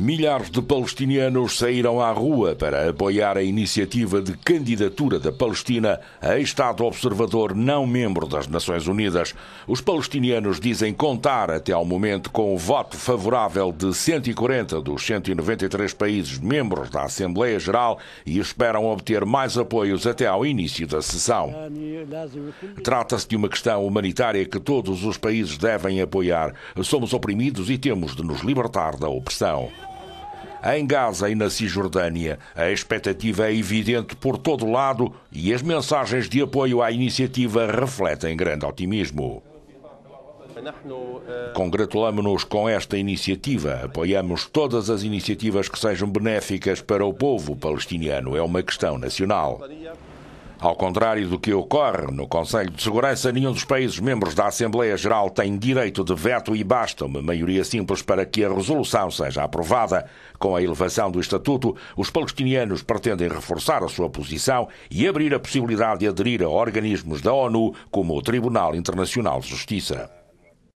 Milhares de palestinianos saíram à rua para apoiar a iniciativa de candidatura da Palestina a Estado observador não membro das Nações Unidas. Os palestinianos dizem contar até ao momento com o voto favorável de 140 dos 193 países membros da Assembleia Geral e esperam obter mais apoios até ao início da sessão. Trata-se de uma questão humanitária que todos os países devem apoiar. Somos oprimidos e temos de nos libertar da opressão. Em Gaza e na Cisjordânia, a expectativa é evidente por todo lado e as mensagens de apoio à iniciativa refletem grande otimismo. Congratulamo-nos com esta iniciativa. Apoiamos todas as iniciativas que sejam benéficas para o povo palestiniano. É uma questão nacional. Ao contrário do que ocorre no Conselho de Segurança, nenhum dos países membros da Assembleia Geral tem direito de veto e basta uma maioria simples para que a resolução seja aprovada. Com a elevação do Estatuto, os palestinianos pretendem reforçar a sua posição e abrir a possibilidade de aderir a organismos da ONU, como o Tribunal Internacional de Justiça.